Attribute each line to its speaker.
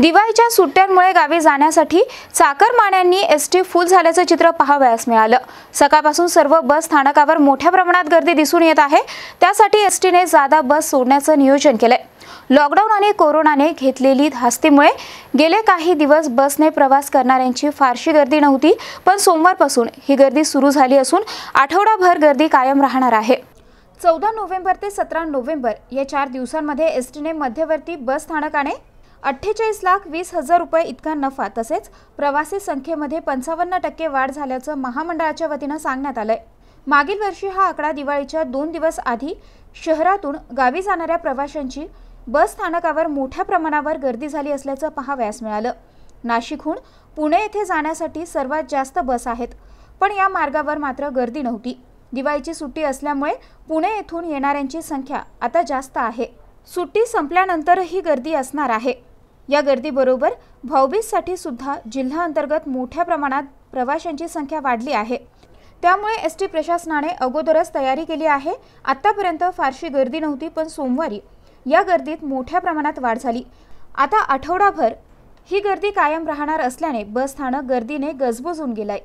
Speaker 1: दिवाळीच्या सुट्ट्यांमुळे गावी जाण्यासाठी चाकरमान्यांनी एस टी फुल झाल्याचं चित्र पाहावयास मिळालं सकाळपासून सर्व बस स्थानकावर मोठ्या प्रमाणात गर्दी दिसून येत आहे त्यासाठी एस टीने जादा बस सोडण्याचं नियोजन केलंय लॉकडाऊन आणि कोरोनाने घेतलेली धास्तीमुळे गेले काही दिवस बसने प्रवास करणाऱ्यांची फारशी गर्दी नव्हती पण सोमवारपासून ही गर्दी सुरू झाली असून आठवडाभर गर्दी कायम राहणार आहे चौदा नोव्हेंबर ते सतरा नोव्हेंबर या चार दिवसांमध्ये एस टीने मध्यवर्ती बस स्थानकाने अठ्ठेचाळीस लाख वीस हजार रुपये इतका नफा तसेच प्रवासी संख्येमध्ये पंचावन्न टक्के वाढ झाल्याचं महामंडळाच्या वतीनं सांगण्यात आलंय मागील वर्षी हा आकडा दिवाळीच्या दोन दिवस आधी शहरातून गावी जाणाऱ्या प्रवाशांची बस स्थानकावर मोठ्या प्रमाणावर गर्दी झाली असल्याचं पाहावयास मिळालं नाशिकहून पुणे येथे जाण्यासाठी सर्वात जास्त बस आहेत पण या मार्गावर मात्र गर्दी नव्हती दिवाळीची सुट्टी असल्यामुळे पुणे येथून येणाऱ्यांची संख्या आता जास्त आहे सुट्टी संपल्यानंतरही गर्दी असणार आहे या गर्दीबरोबर भाऊबीजसाठी सुद्धा जिल्हा अंतर्गत मोठ्या प्रमाणात प्रवाशांची संख्या वाढली आहे त्यामुळे एस टी प्रशासनाने अगोदरच तयारी केली आहे आतापर्यंत फारशी गर्दी नव्हती पण सोमवारी या गर्दीत मोठ्या प्रमाणात वाढ झाली आता आठवडाभर ही गर्दी कायम राहणार असल्याने बस स्थानक गर्दीने गजबजून गेलाय